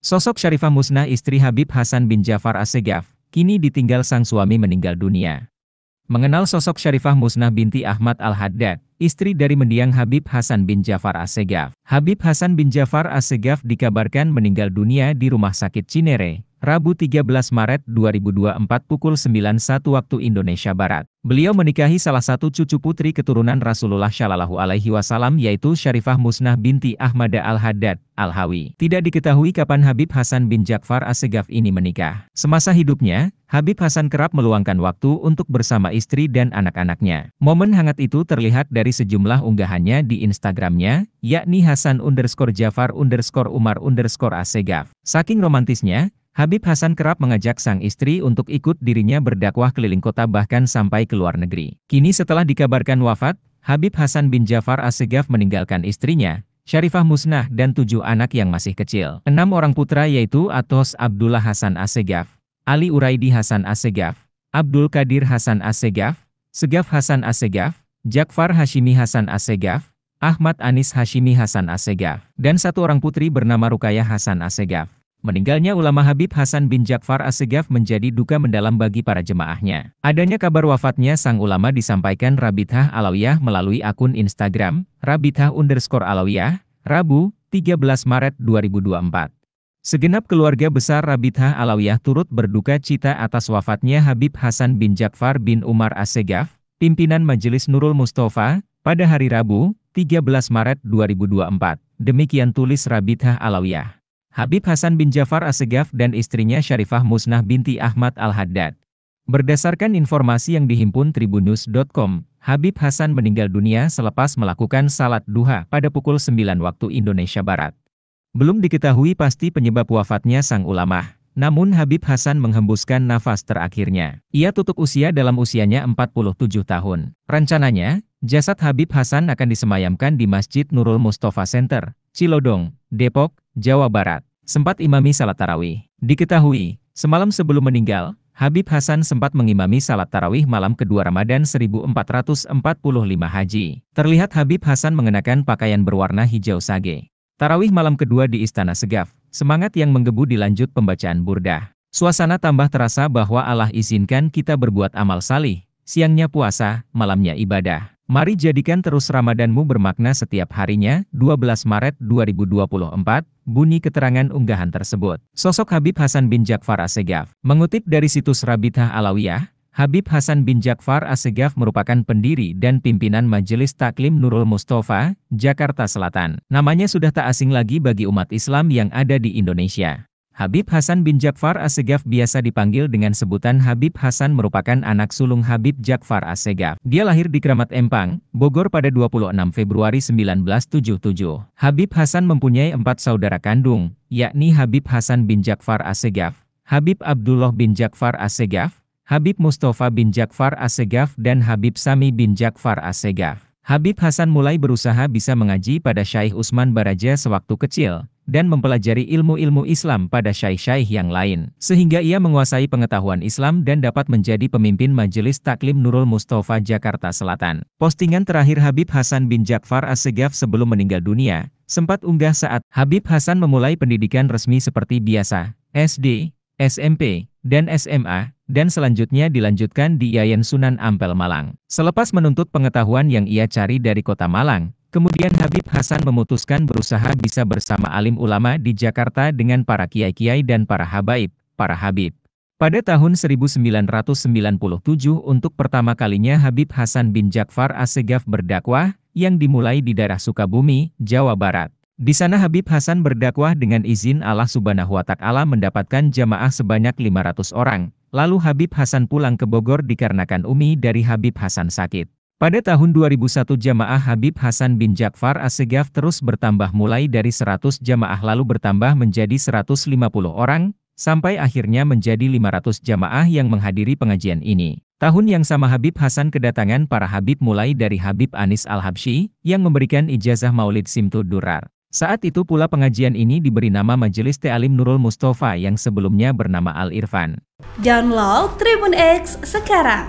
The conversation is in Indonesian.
Sosok Syarifah Musnah istri Habib Hasan bin Jafar Assegaf, kini ditinggal sang suami meninggal dunia. Mengenal sosok Syarifah Musnah binti Ahmad Al-Haddad, istri dari mendiang Habib Hasan bin Jafar Assegaf. Habib Hasan bin Jafar Assegaf dikabarkan meninggal dunia di rumah sakit Cinere, Rabu 13 Maret 2024 pukul 91 waktu Indonesia Barat. Beliau menikahi salah satu cucu putri keturunan Rasulullah Shallallahu Alaihi Wasallam yaitu Syarifah Musnah binti Ahmad Al Haddad Al Hawi. Tidak diketahui kapan Habib Hasan bin Ja'far Assegaf ini menikah. Semasa hidupnya, Habib Hasan kerap meluangkan waktu untuk bersama istri dan anak-anaknya. Momen hangat itu terlihat dari sejumlah unggahannya di Instagramnya, yakni Hasan underscore Jafar underscore Umar underscore Assegaf. Saking romantisnya, Habib Hasan kerap mengajak sang istri untuk ikut dirinya berdakwah keliling kota bahkan sampai ke luar negeri. Kini setelah dikabarkan wafat, Habib Hasan bin Jafar Assegaf meninggalkan istrinya, Syarifah Musnah dan tujuh anak yang masih kecil. Enam orang putra yaitu Atos Abdullah Hasan Assegaf, Ali Uraidi Hasan Assegaf, Abdul Kadir Hasan Assegaf, Segaf Hasan Assegaf, Jakfar Hashimi Hasan Assegaf, Ahmad Anis Hashimi Hasan Assegaf, dan satu orang putri bernama Rukayah Hasan Assegaf. Meninggalnya ulama Habib Hasan bin Ja'far Assegaf menjadi duka mendalam bagi para jemaahnya. Adanya kabar wafatnya sang ulama disampaikan Rabithah Alawiyah melalui akun Instagram, Rabithah underscore Alawiyah, Rabu, 13 Maret 2024. Segenap keluarga besar Rabithah Alawiyah turut berduka cita atas wafatnya Habib Hasan bin Ja'far bin Umar Assegaf, pimpinan Majelis Nurul Mustafa, pada hari Rabu, 13 Maret 2024. Demikian tulis Rabithah Alawiyah. Habib Hasan bin Jafar Assegaf dan istrinya Syarifah Musnah binti Ahmad Al-Haddad. Berdasarkan informasi yang dihimpun tribunus.com, Habib Hasan meninggal dunia selepas melakukan salat duha pada pukul 9 waktu Indonesia Barat. Belum diketahui pasti penyebab wafatnya sang ulama, namun Habib Hasan menghembuskan nafas terakhirnya. Ia tutup usia dalam usianya 47 tahun. Rencananya, jasad Habib Hasan akan disemayamkan di Masjid Nurul Mustafa Center, Cilodong, Depok, Jawa Barat sempat imami salat tarawih. Diketahui, semalam sebelum meninggal, Habib Hasan sempat mengimami salat tarawih malam kedua Ramadan 1445 Haji. Terlihat Habib Hasan mengenakan pakaian berwarna hijau sage. Tarawih malam kedua di Istana Segaf, semangat yang menggebu dilanjut pembacaan burdah. Suasana tambah terasa bahwa Allah izinkan kita berbuat amal salih, siangnya puasa, malamnya ibadah. Mari jadikan terus Ramadanmu bermakna setiap harinya, 12 Maret 2024, bunyi keterangan unggahan tersebut. Sosok Habib Hasan bin Jakfar Asegaf, Mengutip dari situs Rabithah Alawiyah, Habib Hasan bin Jakfar Assegaf merupakan pendiri dan pimpinan Majelis Taklim Nurul Mustafa, Jakarta Selatan. Namanya sudah tak asing lagi bagi umat Islam yang ada di Indonesia. Habib Hasan bin Ja'far Assegaf biasa dipanggil dengan sebutan Habib Hasan merupakan anak sulung Habib Ja'far Assegaf. Dia lahir di Keramat Empang, Bogor pada 26 Februari 1977. Habib Hasan mempunyai empat saudara kandung, yakni Habib Hasan bin Ja'far Assegaf, Habib Abdullah bin Ja'far Assegaf, Habib Mustafa bin Ja'far Assegaf dan Habib Sami bin Ja'far Assegaf. Habib Hasan mulai berusaha bisa mengaji pada Syaikh Usman Baraja sewaktu kecil, dan mempelajari ilmu-ilmu Islam pada syaih-syaih yang lain, sehingga ia menguasai pengetahuan Islam dan dapat menjadi pemimpin Majelis Taklim Nurul Mustafa Jakarta Selatan. Postingan terakhir Habib Hasan bin Ja'far Assegaf sebelum meninggal dunia, sempat unggah saat Habib Hasan memulai pendidikan resmi seperti biasa, SD, SMP, dan SMA, dan selanjutnya dilanjutkan di Yayan Sunan Ampel Malang. Selepas menuntut pengetahuan yang ia cari dari kota Malang, Kemudian Habib Hasan memutuskan berusaha bisa bersama alim ulama di Jakarta dengan para kiai-kiai dan para habaib, para habib. Pada tahun 1997 untuk pertama kalinya Habib Hasan bin Jakfar Assegaf berdakwah, yang dimulai di daerah Sukabumi, Jawa Barat. Di sana Habib Hasan berdakwah dengan izin Allah Subhanahu wa taala mendapatkan jamaah sebanyak 500 orang. Lalu Habib Hasan pulang ke Bogor dikarenakan Umi dari Habib Hasan sakit. Pada tahun 2001 jamaah Habib Hasan bin Ja'far Assegaf terus bertambah mulai dari 100 jamaah lalu bertambah menjadi 150 orang, sampai akhirnya menjadi 500 jamaah yang menghadiri pengajian ini. Tahun yang sama Habib Hasan kedatangan para Habib mulai dari Habib Anis al habshi yang memberikan ijazah maulid Simtud Durar. Saat itu pula pengajian ini diberi nama Majelis Te'alim Nurul Mustafa yang sebelumnya bernama Al-Irfan. Download Tribun X sekarang